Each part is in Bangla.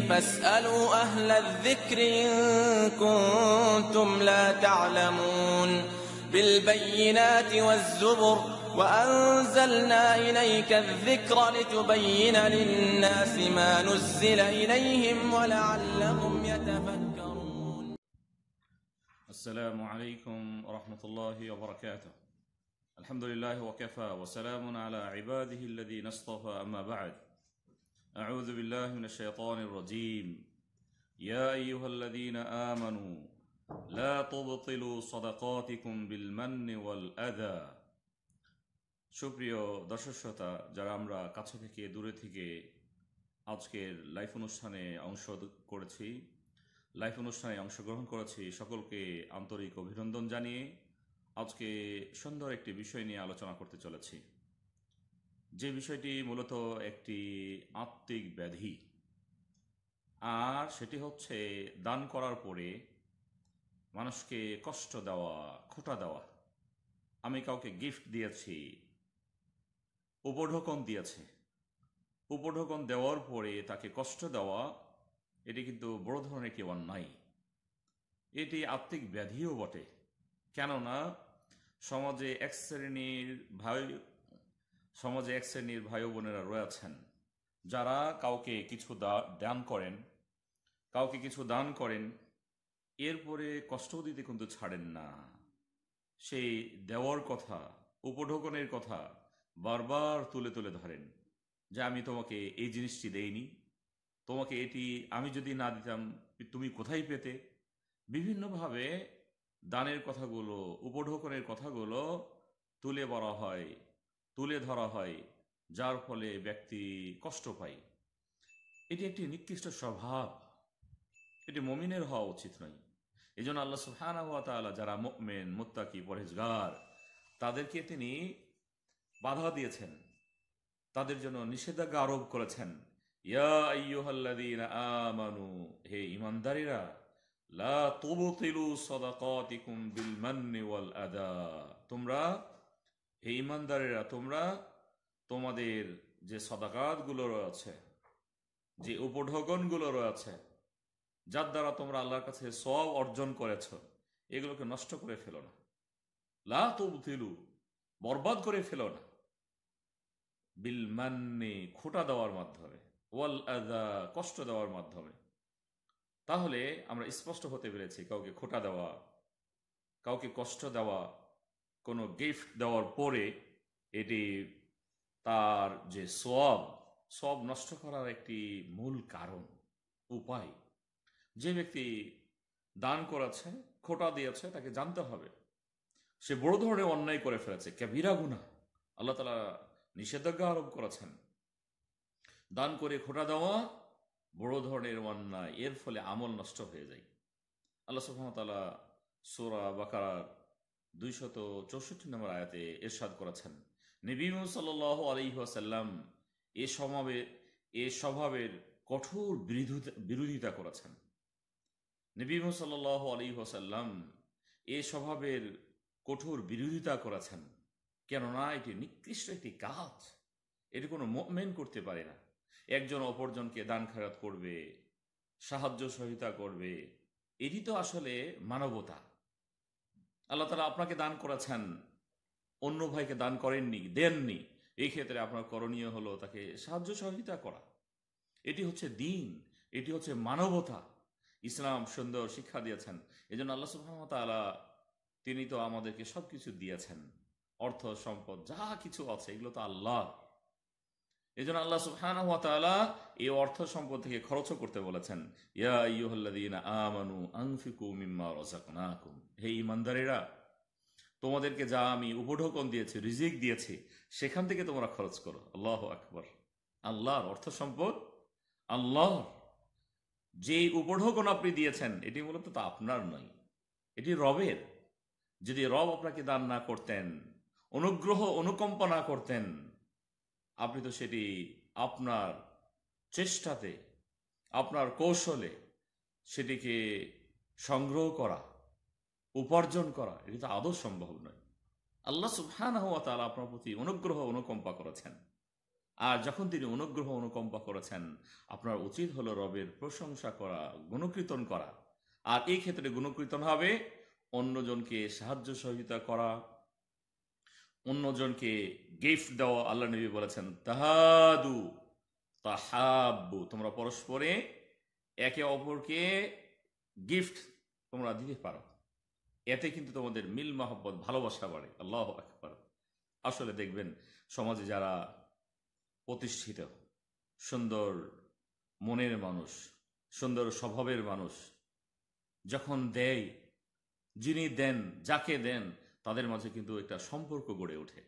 فاسألوا أهل الذكر إن كنتم لا تعلمون بالبينات والزبر وأنزلنا إليك الذكر لتبين للناس ما نزل إليهم ولعلهم يتفكرون السلام عليكم ورحمة الله وبركاته الحمد لله وكفى وسلام على عباده الذين اصطفى أما بعد أعوذ بالله من الشيطان الرجيم يا أيها الذين آمنوا لا تبطلوا صدقاتكم بالمن والأذى সুপ্রিয় দর্শক শ্রোতা যারা আমরা কাছে থেকে দূরে থেকে আজকের লাইফ অনুষ্ঠানে অংশ করেছি লাইফ অনুষ্ঠানে অংশগ্রহণ করেছি সকলকে আন্তরিক অভিনন্দন জানিয়ে আজকে সুন্দর একটি বিষয় নিয়ে আলোচনা করতে চলেছি যে বিষয়টি মূলত একটি আত্মিক ব্যাধি আর সেটি হচ্ছে দান করার পরে মানুষকে কষ্ট দেওয়া খোটা দেওয়া আমি কাউকে গিফট দিয়েছি উপঢকন দিয়েছে উপঢকন দেওয়ার পরে তাকে কষ্ট দেওয়া এটি কিন্তু বড় ধরনের একটি অন্যায় এটি আত্মিক ব্যাধিও বটে কেননা সমাজে এক শ্রেণীর ভাই সমাজে এক শ্রেণীর ভাই বোনেরা রয়েছেন যারা কাউকে কিছু দান করেন কাউকে কিছু দান করেন এরপরে কষ্ট দিতে কিন্তু ছাড়েন না সেই দেওয়ার কথা উপঢোকনের কথা বারবার তুলে তুলে ধরেন যে আমি তোমাকে এই জিনিসটি দেইনি তোমাকে এটি আমি যদি না দিতাম তুমি কোথায় পেতে বিভিন্নভাবে দানের কথাগুলো উপঢোকনের কথাগুলো তুলে বলা হয় তুলে ধরা হয় যার ফলে ব্যক্তি কষ্ট পায় এটি একটি নিকৃষ্ট স্বভাব এটি মমিনের হওয়া উচিত নয় এই জন্য আল্লাহ সুহানা যারা মেন মোত্তাকি পরেজগার তাদেরকে তিনি বাধা দিয়েছেন তাদের জন্য নিষেধাজ্ঞা আরোপ করেছেন আমানু হে ইমানদারিরা লা বিল আদা তোমরা হে ইমানদারেরা তোমরা তোমাদের যে গুলো রয়েছে যে গুলো রয়েছে যার দ্বারা তোমরা আল্লাহর কাছে সব অর্জন করেছ এগুলোকে নষ্ট করে ফেলো না লা তবুতিলু বরবাদ করে ফেলো না বিল মান্নে খোটা দেওয়ার মাধ্যমে ওয়াল আদা কষ্ট দেওয়ার মাধ্যমে তাহলে আমরা স্পষ্ট হতে পেরেছি কাউকে খোটা দেওয়া কাউকে কষ্ট দেওয়া কোনো গিফট দেওয়ার পরে এটি তার যে সব সব নষ্ট করার একটি মূল কারণ উপায় যে ব্যক্তি দান করাছে খোটা দিয়েছে তাকে জানতে হবে সে বড় ধরনের অন্যায় করে ফেলেছে ক্যাবিরা গুণা আল্লাহ তালা নিষেধাজ্ঞা আরোপ করেছেন দান করে খোটা দেওয়া বড় ধরনের অন্যায় এর ফলে আমল নষ্ট হয়ে যায় আল্লাহ সুহামতাল্লাহ সোরা বাকার দুইশত চৌষট্টি নম্বর আয়াতে এরশাদ করেছেন নবীম সাল আলহিহাসাল্লাম এ সমাবে এ স্বভাবের কঠোর বিরোধিতা করেছেন নবীম সাল আলহিহাসাল্লাম এ স্বভাবের কঠোর বিরোধিতা করেছেন কেননা এটি নিকৃষ্ট একটি কাজ এটি কোনো মেন করতে পারে না একজন অপরজনকে দান খারাত করবে সাহায্য সহিতা করবে এটি তো আসলে মানবতা আল্লাহ তালা আপনাকে দান করেছেন অন্য ভাইকে দান করেননি দেননি এই ক্ষেত্রে আপনার করণীয় হলো তাকে সাহায্য সহযোগিতা করা এটি হচ্ছে দিন এটি হচ্ছে মানবতা ইসলাম সুন্দর শিক্ষা দিয়েছেন এই জন্য আল্লাহ সুহামতালা তিনি তো আমাদেরকে সব কিছু দিয়েছেন অর্থ সম্পদ যা কিছু আছে এগুলো তো আল্লাহ এই জন্য আল্লাহ সুহান এই অর্থ সম্পদ থেকে খরচও করতে বলেছেন ইয়া হে ইমানদারেরা তোমাদেরকে যা আমি উপঢকন দিয়েছি রিজিক দিয়েছি সেখান থেকে তোমরা খরচ করো আল্লাহ আকবর আল্লাহর অর্থ সম্পদ আল্লাহ যে উপঢকন আপনি দিয়েছেন এটি মূলত তা আপনার নয় এটি রবের যদি রব আপনাকে দান না করতেন অনুগ্রহ অনুকম্পা না করতেন আপনি তো সেটি আপনার চেষ্টাতে আপনার কৌশলে সেটিকে সংগ্রহ করা উপার্জন করা এটি তো আদৌ সম্ভব নয় আল্লাহ সুহান হওয়া তারা আপনার প্রতি অনুগ্রহ অনুকম্পা করেছেন আর যখন তিনি অনুগ্রহ অনুকম্পা করেছেন আপনার উচিত হলো রবের প্রশংসা করা গুণকীর্তন করা আর এই ক্ষেত্রে গুণকীর্তন হবে অন্যজনকে সাহায্য সহযোগিতা করা অন্যজনকে গিফট দেওয়া আল্লাহ নবী বলেছেন তাহাদু তাহাব্বু তোমরা পরস্পরে একে অপরকে গিফট তোমরা দিতে পারো এতে কিন্তু তোমাদের মিল মহব্বত ভালোবাসা বাড়ে আল্লাহ একবার আসলে দেখবেন সমাজে যারা প্রতিষ্ঠিত সুন্দর মনের মানুষ সুন্দর স্বভাবের মানুষ যখন দেয় যিনি দেন যাকে দেন তাদের মাঝে কিন্তু একটা সম্পর্ক গড়ে ওঠে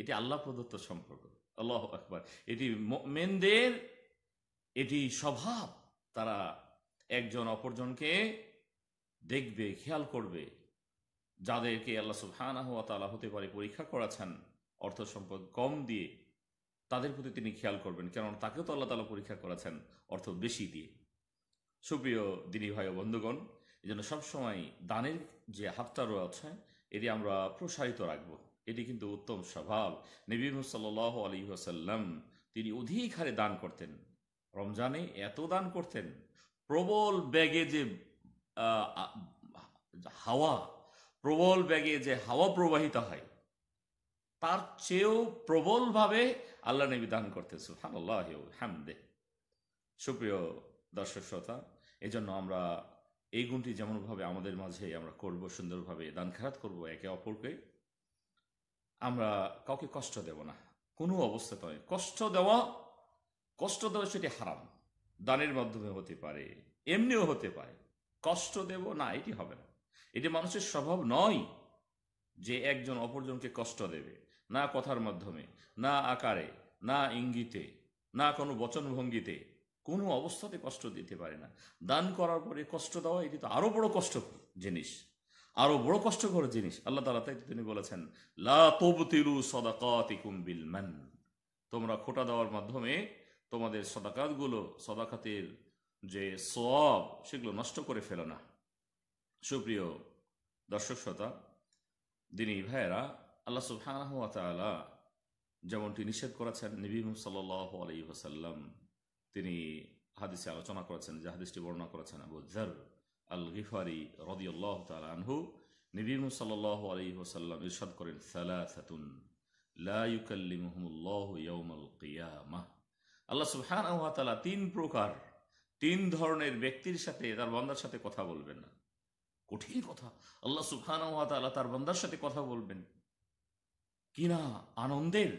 এটি আল্লাহ প্রদত্ত সম্পর্ক আল্লাহ আকবর এটি মেনদের এটি স্বভাব তারা একজন অপরজনকে দেখবে খেয়াল করবে যাদেরকে আল্লাহ হওয়া তালা হতে পারে পরীক্ষা করাছেন অর্থ সম্পদ কম দিয়ে তাদের প্রতি তিনি খেয়াল করবেন কেননা তাকেও তো আল্লাহ তালা পরীক্ষা করাছেন অর্থ বেশি দিয়ে সুপ্রিয় দিনী ভাই ও বন্ধুগণ এই জন্য সবসময় দানের যে হাতটা রয়েছে এটি আমরা প্রসারিত রাখব এটি কিন্তু উত্তম স্বভাব নবীম সাল আলী আসাল্লাম তিনি অধিক হারে দান করতেন রমজানে এত দান করতেন প্রবল ব্যাগে যে হাওয়া প্রবল ব্যাগে যে হাওয়া প্রবাহিত হয় তার চেয়েও প্রবলভাবে আল্লাহ নবী দান করতেন সুফান আল্লাহ দে সুপ্রিয় দর্শক শ্রোতা এজন্য আমরা এই গুণটি যেমনভাবে আমাদের মাঝে আমরা করব সুন্দরভাবে দান খেরাত করবো একে অপরকে আমরা কাউকে কষ্ট দেব না কোনো অবস্থাতে নয় কষ্ট দেওয়া কষ্ট দেওয়া সেটি হারাম দানের মাধ্যমে হতে পারে এমনিও হতে পারে কষ্ট দেব না এটি হবে না এটি মানুষের স্বভাব নয় যে একজন অপরজনকে কষ্ট দেবে না কথার মাধ্যমে না আকারে না ইঙ্গিতে না কোনো বচনভঙ্গিতে কোনো অবস্থাতে কষ্ট দিতে পারে না দান করার পরে কষ্ট দেওয়া এটি তো আরও বড় কষ্ট জিনিস আরও বড় কষ্টকর জিনিস আল্লাহ তালা তাই তিনি বলেছেন লা বিল ম্যান তোমরা খোটা দেওয়ার মাধ্যমে তোমাদের সদাকাতগুলো সদাকাতের যে সব সেগুলো নষ্ট করে ফেলো না সুপ্রিয় দর্শক শ্রোতা দিনী ভাইয়েরা আল্লাহ সুফানা যেমনটি নিষেধ করেছেন নিবিম সাল্লাহ আলাই সাল্লাম তিনি হাদিসে আলোচনা করেছেন যে হাদিসটি বর্ণনা করেছেন আবু জার আল গিফারি রদিউল্লাহ তাল আনহু নবীম সাল আলী ওসাল্লাম ইরশাদ করেন সালাসাতুন আল্লাহ সুহান তিন প্রকার তিন ধরনের ব্যক্তির সাথে তার বান্দার সাথে কথা বলবেন না কঠিন কথা আল্লাহ সুফহান তার বান্দার সাথে কথা বলবেন কিনা আনন্দের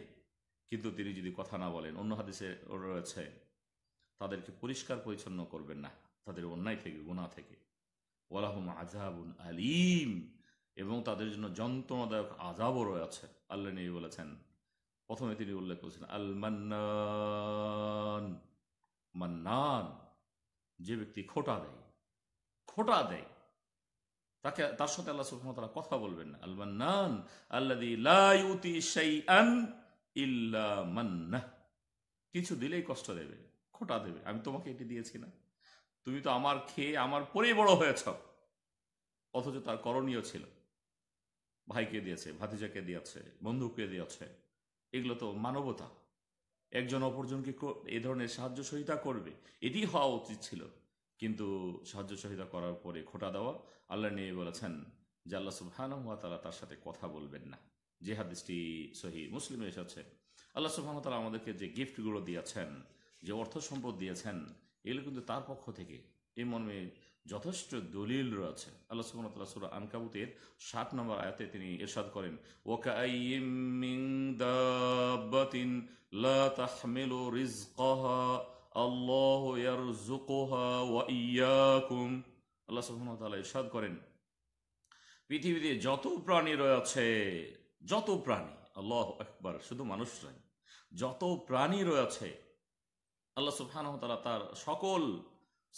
কিন্তু তিনি যদি কথা না বলেন অন্য হাদিসে রয়েছে তাদেরকে পরিষ্কার পরিচ্ছন্ন করবেন না তাদের অন্যায় থেকে গুণা থেকে ওয়ালাহুম আজাবুন আলিম এবং তাদের জন্য যন্ত্রণাদায়ক আজাবও রয়েছে আল্লাহ নবী বলেছেন প্রথমে তিনি উল্লেখ করেছেন আল মান্নান মান্নান যে ব্যক্তি খোটা দেয় খোটা দেয় তাকে তার সাথে আল্লাহ তারা কথা বলবেন না আল মান্নান আল্লাহ কিছু দিলেই কষ্ট দেবে খোটা দেবে আমি তোমাকে এটি দিয়েছি না তুমি তো আমার খেয়ে আমার পরেই বড় হয়েছ অথচ তার করণীয় ছিল ভাইকে দিয়েছে ভাতিজাকে দিয়েছে বন্ধুকে দিয়েছে এগুলো তো মানবতা একজন অপরজনকে এ ধরনের সাহায্য সহিতা করবে এটি হওয়া উচিত ছিল কিন্তু সাহায্য সহিতা করার পরে খোটা দেওয়া আল্লাহ নিয়ে বলেছেন যে আল্লাহ সুফান হুয়া তারা তার সাথে কথা বলবেন না যে হাদিসটি সহি মুসলিম এসেছে আল্লাহ সুফান তারা আমাদেরকে যে গিফটগুলো দিয়েছেন যে অর্থ সম্পদ দিয়েছেন এগুলো কিন্তু তার পক্ষ থেকে এই মর্মে যথেষ্ট দলিল রয়েছে আল্লাহ তাআলা সূরা আনকাবুতের 7 নম্বর আয়াতে তিনি ইরশাদ করেন ওয়াকাইয়িম মিন দাব্বাতিন লা তাহমিলু রিজকাহা আল্লাহ ইয়ারযুকুহা ওয়া ইয়াকুম আল্লাহ সুবহান ওয়া তাআলা ইরশাদ করেন পৃথিবীতে যত প্রাণী রয়েছে যত প্রাণী আল্লাহ আকবার শুধু মানুষ নয় যত প্রাণী রয়েছে আল্লাহ সুবহানতালা তার সকল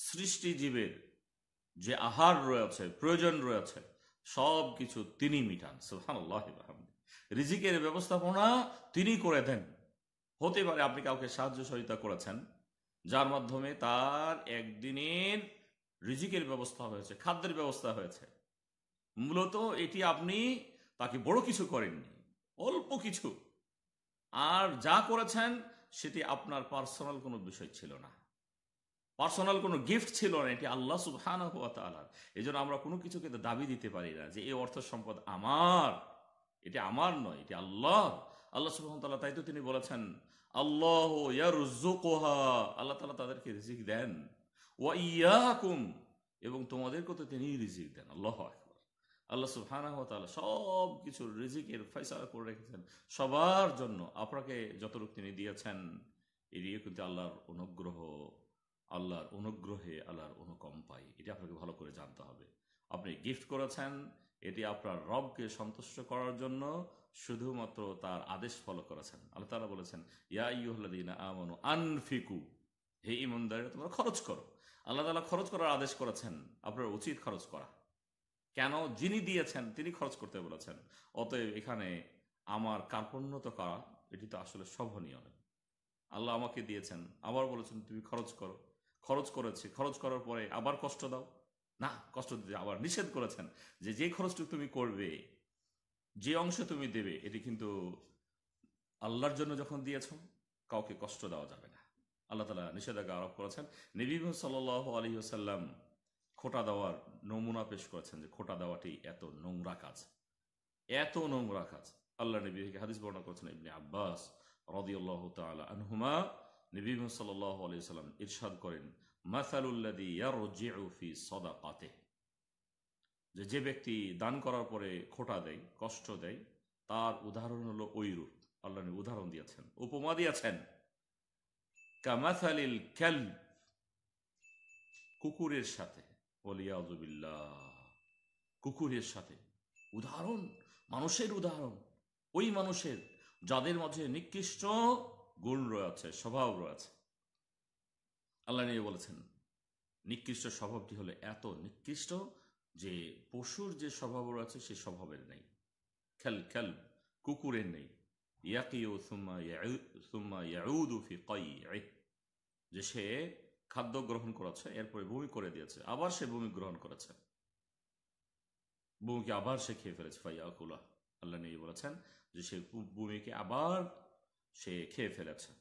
সৃষ্টিজীবের যে আহার রয়েছে প্রয়োজন রয়েছে সব কিছু তিনি মিটান সুহান আল্লাহ রিজিকের ব্যবস্থাপনা তিনি করে দেন হতে পারে আপনি কাউকে সাহায্য সহিতা করেছেন যার মাধ্যমে তার একদিনের রিজিকের ব্যবস্থা হয়েছে খাদ্যের ব্যবস্থা হয়েছে মূলত এটি আপনি তাকে বড় কিছু করেননি অল্প কিছু আর যা করেছেন সেটি আপনার পার্সোনাল কোনো বিষয় ছিল না পার্সোনাল কোনো গিফট ছিল না এটি আল্লাহ সুবহান এই জন্য আমরা কোনো কিছুকে দাবি দিতে পারি না যে এই অর্থ সম্পদ আমার এটি আমার নয় এটি আল্লাহ আল্লাহ সুহান তাল্লাহ তাই তো তিনি বলেছেন আল্লাহ ইয়ারুজুকোহা আল্লাহ তালা তাদেরকে রিজিক দেন ওয়া ইয়াকুম এবং তোমাদেরকে তো তিনি রিজিক দেন আল্লাহ আল্লাহ সুফানা তালা সব কিছু রিজিকের ফয়সালা করে রেখেছেন সবার জন্য আপনাকে যতটুকু তিনি দিয়েছেন এদিকে কিন্তু আল্লাহর অনুগ্রহ আল্লাহর অনুগ্রহে আল্লাহর পাই এটি আপনাকে ভালো করে জানতে হবে আপনি গিফট করেছেন এটি আপনার রবকে সন্তুষ্ট করার জন্য শুধুমাত্র তার আদেশ ফলো করেছেন আল্লাহ তারা বলেছেন ইয়া ইহলাদিন আমানু আনফিকু হে ইমনদারে তোমরা খরচ করো আল্লাহ তালা খরচ করার আদেশ করেছেন আপনার উচিত খরচ করা কেন যিনি দিয়েছেন তিনি খরচ করতে বলেছেন অতএব এখানে আমার কার্পণ্যত করা এটি তো আসলে শোভনীয় নয় আল্লাহ আমাকে দিয়েছেন আবার বলেছেন তুমি খরচ করো খরচ করেছে খরচ করার পরে আবার কষ্ট দাও না কষ্ট দিতে আবার নিষেধ করেছেন যে যে খরচটুকু তুমি করবে যে অংশ তুমি দেবে এটি কিন্তু আল্লাহর জন্য যখন দিয়েছ কাউকে কষ্ট দেওয়া যাবে না আল্লাহ তালা নিষেধাজ্ঞা আরোপ করেছেন নবী সাল্লাহ আলী খোটা দেওয়ার নমুনা পেশ করেছেন যে খোটা দেওয়াটি এত নোংরা কাজ এত নোংরা কাজ আল্লাহ নবী থেকে হাদিস বর্ণনা করেছেন ইবনে আব্বাস রদিউল্লাহ তাআলা আনহুমা নবী আলাইহি আলিয়াল্লাম ইরশাদ করেন মাসালুল্লাদি ইয়ারজিউ ফি পাতে যে যে ব্যক্তি দান করার পরে খোটা দেয় কষ্ট দেয় তার উদাহরণ হলো ঐরূপ আল্লাহ উদাহরণ দিয়েছেন উপমা দিয়েছেন কামাসালিল কাল কুকুরের সাথে কুকুরের সাথে উদাহরণ মানুষের উদাহরণ ওই মানুষের যাদের মাঝে নিকৃষ্ট গুণ রয়েছে স্বভাব রয়েছে আল্লাহ নিয়ে বলেছেন নিকৃষ্ট স্বভাবটি হলে এত নিকৃষ্ট যে পশুর যে স্বভাব রয়েছে সে স্বভাবের নেই খেল খেল কুকুরের নেই ইয়াকিউ সুম্মা সুম্মা ইয়াউদু ফি কই যে সে খাদ্য গ্রহণ করেছে এরপরে বমি করে দিয়েছে আবার সে বমি গ্রহণ করেছে বমিকে আবার সে খেয়ে ফেলেছে আকুলা আল্লাহ নিয়ে বলেছেন যে সে বমিকে আবার সে খেয়ে ফেলেছে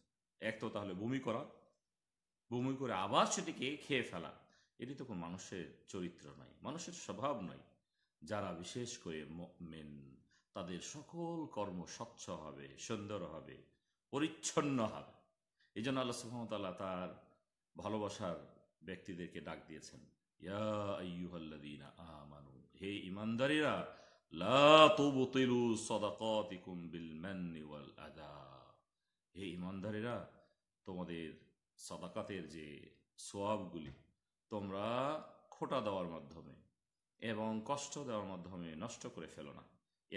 এক তো তাহলে বমি করা বমি করে আবার সেটিকে খেয়ে ফেলা এটি তো কোনো মানুষের চরিত্র নয় মানুষের স্বভাব নয় যারা বিশেষ করে মেন তাদের সকল কর্ম স্বচ্ছ হবে সুন্দর হবে পরিচ্ছন্ন হবে এই জন্য আল্লাহ সুহামতাল্লাহ তার ভালোবাসার ব্যক্তিদেরকে ডাক দিয়েছেন ইয়া আমানু হে ইমানদারিরা হে ইমানদারেরা তোমাদের সদাকাতের যে সোয়াবগুলি তোমরা খোটা দেওয়ার মাধ্যমে এবং কষ্ট দেওয়ার মাধ্যমে নষ্ট করে ফেলো না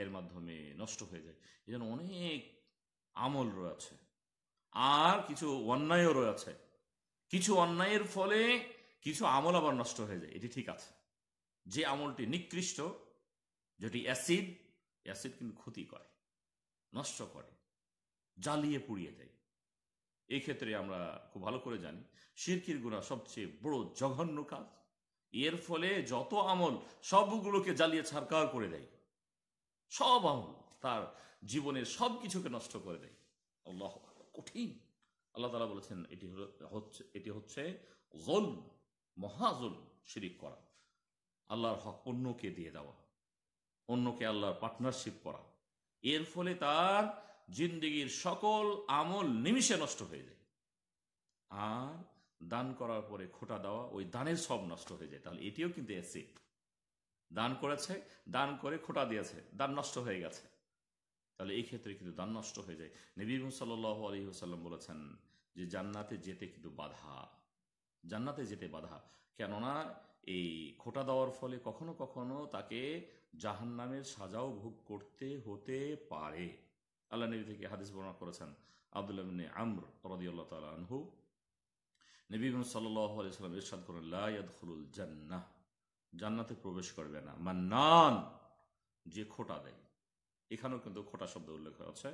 এর মাধ্যমে নষ্ট হয়ে যায় এজন্য অনেক আমল রয়েছে আর কিছু অন্যায়ও রয়েছে কিছু অন্যায়ের ফলে কিছু আমল আবার নষ্ট হয়ে যায় এটি ঠিক আছে যে আমলটি নিকৃষ্ট যেটি অ্যাসিড অ্যাসিড কিন্তু ক্ষতি করে নষ্ট করে জ্বালিয়ে পুড়িয়ে দেয় এই ক্ষেত্রে আমরা খুব ভালো করে জানি শিরকির গুণা সবচেয়ে বড় জঘন্য কাজ এর ফলে যত আমল সবগুলোকে জ্বালিয়ে ছাড়কার করে দেয় সব আমল তার জীবনের সব কিছুকে নষ্ট করে দেয় আল্লাহ কঠিন আল্লাহ তালা বলেছেন এটি হচ্ছে এটি হচ্ছে জল মহাজল শিরিক করা আল্লাহর হক অন্যকে দিয়ে দেওয়া অন্যকে আল্লাহর পার্টনারশিপ করা এর ফলে তার জিন্দিগির সকল আমল নিমিষে নষ্ট হয়ে যায় আর দান করার পরে খোটা দেওয়া ওই দানের সব নষ্ট হয়ে যায় তাহলে এটিও কিন্তু এসে দান করেছে দান করে খোটা দিয়েছে দান নষ্ট হয়ে গেছে তাহলে এই ক্ষেত্রে কিন্তু দান নষ্ট হয়ে যায় নবীর সাল্লাহ আলী সাল্লাম বলেছেন যে জান্নাতে যেতে কিন্তু বাধা জান্নাতে যেতে বাধা কেননা এই খোটা দেওয়ার ফলে কখনো কখনো তাকে জাহান্নামের সাজাও ভোগ করতে হতে পারে আল্লাহ নবী থেকে হাদিস বর্ণনা করেছেন আবদুল্লাবিনে আমর রদিউল্লা তাল আনহু নবী সাল্লাহ সাল্লাম ইরশাদ করেন লাইয়াদুল জান্নাহ জান্নাতে প্রবেশ করবে না মান্নান যে খোটা দেয় এখানেও কিন্তু খোটা শব্দ উল্লেখ হয়েছে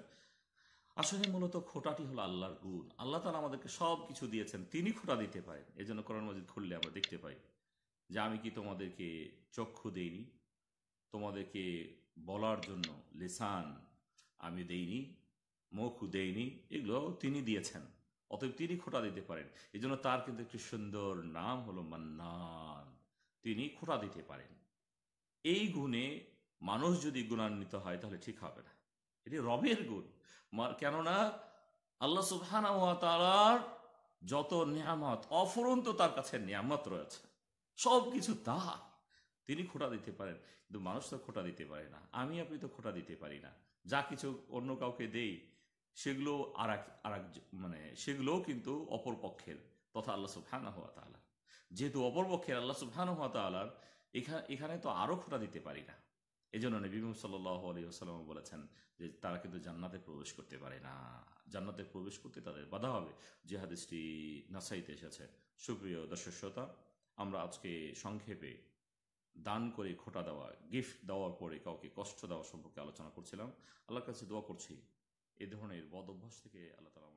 আসলে মূলত খোটাটি হলো আল্লাহর গুণ আল্লাহ তালা আমাদেরকে সব কিছু দিয়েছেন তিনি খোটা দিতে পারেন এই জন্য কোরআন মজিদ খুললে আমরা দেখতে পাই যে আমি কি তোমাদেরকে চক্ষু দেইনি তোমাদেরকে বলার জন্য লেসান আমি দেইনি মুখ দেইনি এগুলো তিনি দিয়েছেন অতএব তিনি খোটা দিতে পারেন এই জন্য তার কিন্তু একটি সুন্দর নাম হলো মান্নান তিনি খোটা দিতে পারেন এই গুণে মানুষ যদি গুণান্বিত হয় তাহলে ঠিক হবে না এটি রবের গুণ কেননা আল্লাহ সুহান তালার যত নিয়ামত অফুরন্ত তার কাছে নিয়ামত রয়েছে সব কিছু তা তিনি খোটা দিতে পারেন কিন্তু মানুষ তো খোটা দিতে পারে না আমি আপনি তো খোটা দিতে পারি না যা কিছু অন্য কাউকে দেই সেগুলো আর এক আর মানে সেগুলোও কিন্তু অপর পক্ষের তথা আল্লাহ সুফান হওয়া তালা যেহেতু অপর পক্ষের আল্লাহ সুফান হওয়া তালার এখানে এখানে তো আরও খোটা দিতে পারি না এই জন্য নবী সাল্লাহ আলী বলেছেন যে তারা কিন্তু জান্নাতে প্রবেশ করতে পারে না জান্নাতে প্রবেশ করতে তাদের বাধা হবে যে হাদিসটি নাসাইতে এসেছে সুপ্রিয় দর্শক শ্রোতা আমরা আজকে সংক্ষেপে দান করে খোটা দেওয়া গিফট দেওয়ার পরে কাউকে কষ্ট দেওয়া সম্পর্কে আলোচনা করছিলাম আল্লাহর কাছে দোয়া করছি এ ধরনের বদ অভ্যাস থেকে আল্লাহ তালা